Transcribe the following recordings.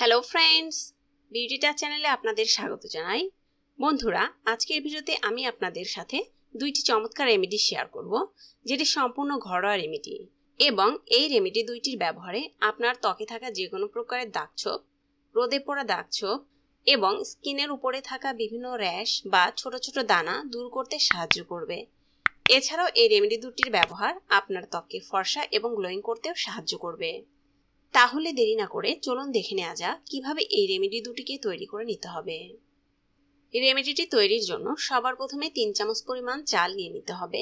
hello friends বিউটিটা চ্যানেলে আপনাদের স্বাগত জানাই বন্ধুরা আজকের ভিডিওতে আমি আপনাদের সাথে দুইটি চমৎকার রেমেডি শেয়ার করব যেটি সম্পূর্ণ ঘরোয়া রেমেডি এবং এই রেমেডি দুইটির ব্যবহারে আপনার ত্বকে থাকা যে কোনো প্রকারের দাগছোপ রোদে পড়া দাগছোপ এবং স্কিনের উপরে থাকা বিভিন্ন র্যাশ বা ছোট ছোট দানা দূর করতে সাহায্য করবে এছাড়াও এই রেমেডি দুটির ব্যবহার আপনার ত্বককে ফর্সা এবং গ্লোয়িং করতেও সাহায্য করবে তাহলে দেরি না করে চলুন দেখে নেওয়া যাক কীভাবে এই রেমেডি দুটিকে তৈরি করে নিতে হবে রেমেডিটি তৈরির জন্য সবার প্রথমে তিন চামচ পরিমাণ চাল নিয়ে নিতে হবে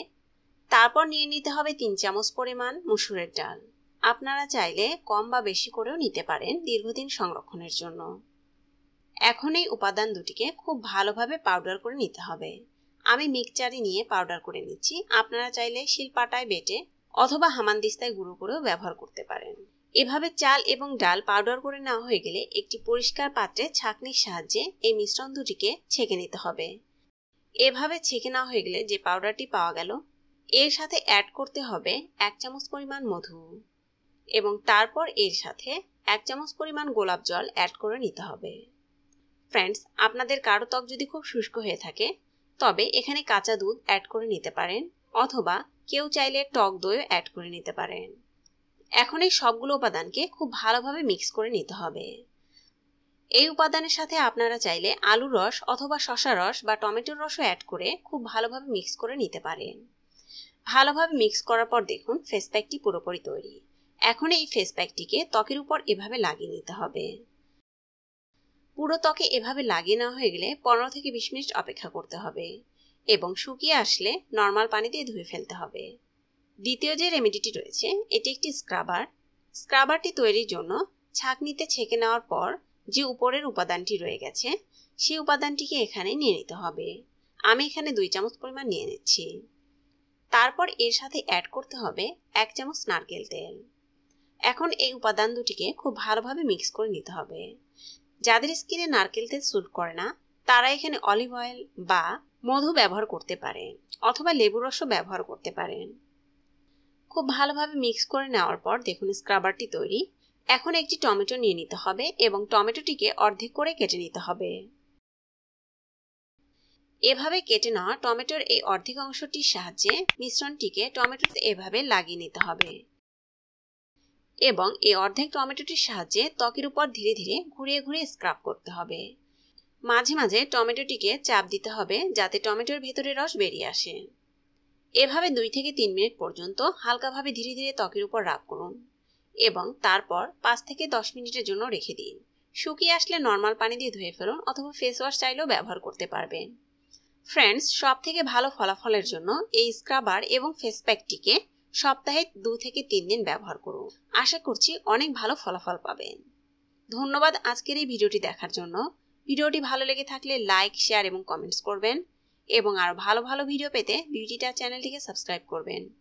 তারপর নিয়ে নিতে হবে তিন চামচ পরিমাণ মুসুরের ডাল আপনারা চাইলে কম বা বেশি করেও নিতে পারেন দীর্ঘদিন সংরক্ষণের জন্য এখন এই উপাদান দুটিকে খুব ভালোভাবে পাউডার করে নিতে হবে আমি মিক্সচারি নিয়ে পাউডার করে নিচ্ছি আপনারা চাইলে শিলপাটায় বেটে অথবা হামানদিস্তায় গুঁড়ো করেও ব্যবহার করতে পারেন এভাবে চাল এবং ডাল পাউডার করে নেওয়া হয়ে গেলে একটি পরিষ্কার পাত্রে ছাঁকনির সাহায্যে এই মিশ্রণ দুটিকে ছেঁকে নিতে হবে এভাবে ছেঁকে নেওয়া হয়ে গেলে যে পাউডারটি পাওয়া গেল এর সাথে অ্যাড করতে হবে এক চামচ পরিমাণ মধু এবং তারপর এর সাথে এক চামচ পরিমাণ গোলাপ জল অ্যাড করে নিতে হবে ফ্রেন্ডস আপনাদের কারো ত্বক যদি খুব শুষ্ক হয়ে থাকে তবে এখানে কাঁচা দুধ অ্যাড করে নিতে পারেন অথবা কেউ চাইলে টক দইও অ্যাড করে নিতে পারেন এখন এই সবগুলো উপাদানকে খুব ভালোভাবে মিক্স করে নিতে হবে এই উপাদানের সাথে আপনারা চাইলে আলু রস অথবা শশা রস বা টমেটোর রসও অ্যাড করে খুব ভালোভাবে মিক্স করে নিতে পারেন ভালোভাবে মিক্স করার পর দেখুন ফেস প্যাকটি পুরোপুরি তৈরি এখন এই ফেস প্যাকটিকে ত্বকের উপর এভাবে লাগিয়ে নিতে হবে পুরো ত্বকে এভাবে লাগিয়ে নেওয়া হয়ে গেলে পনেরো থেকে বিশ মিনিট অপেক্ষা করতে হবে এবং শুকিয়ে আসলে নর্মাল পানি দিয়ে ধুয়ে ফেলতে হবে দ্বিতীয় যে রেমেডিটি রয়েছে এটি একটি স্ক্রাবার স্ক্রাবারটি তৈরির জন্য ছাঁকনিতে ছেঁকে নেওয়ার পর যে উপরের উপাদানটি রয়ে গেছে সেই উপাদানটিকে এখানে নিয়ে নিতে হবে আমি এখানে দুই চামচ পরিমাণ নিয়ে নিচ্ছি তারপর এর সাথে অ্যাড করতে হবে এক চামচ নারকেল তেল এখন এই উপাদান দুটিকে খুব ভালোভাবে মিক্স করে নিতে হবে যাদের স্কিনে নারকেল তেল স্যুট করে না তারা এখানে অলিভ অয়েল বা মধু ব্যবহার করতে পারেন অথবা লেবু রসও ব্যবহার করতে পারেন খুব ভালোভাবে মিক্স করে নেওয়ার পর দেখুন স্ক্রাবারটি তৈরি এখন একটি টমেটো নিয়ে নিতে হবে এবং টমেটোটিকে অর্ধেক করে কেটে নিতে হবে এভাবে কেটে নেওয়া টমেটোর এই অর্ধেক অংশটির সাহায্যে মিশ্রণটিকে টমেটোতে এভাবে লাগিয়ে নিতে হবে এবং এই অর্ধেক টমেটোটির সাহায্যে ত্বকের উপর ধীরে ধীরে ঘুরিয়ে ঘুরিয়ে স্ক্রাব করতে হবে মাঝে মাঝে টমেটোটিকে চাপ দিতে হবে যাতে টমেটোর ভেতরে রস বেরিয়ে আসে এভাবে দুই থেকে তিন মিনিট পর্যন্ত হালকাভাবে ধীরে ধীরে ত্বকের উপর রাব করুন এবং তারপর পাঁচ থেকে দশ মিনিটের জন্য রেখে দিন শুকিয়ে আসলে নর্মাল পানি দিয়ে ধুয়ে ফেলুন অথবা ফেস ওয়াশ চাইলেও ব্যবহার করতে পারবেন ফ্রেন্ডস সব থেকে ভালো ফলাফলের জন্য এই স্ক্রাবার এবং ফেস প্যাকটিকে সপ্তাহে দু থেকে তিন দিন ব্যবহার করুন আশা করছি অনেক ভালো ফলাফল পাবেন ধন্যবাদ আজকের এই ভিডিওটি দেখার জন্য ভিডিওটি ভালো লেগে থাকলে লাইক শেয়ার এবং কমেন্টস করবেন এবং আরও ভালো ভালো ভিডিও পেতে বিউটিটা চ্যানেলটিকে সাবস্ক্রাইব করবেন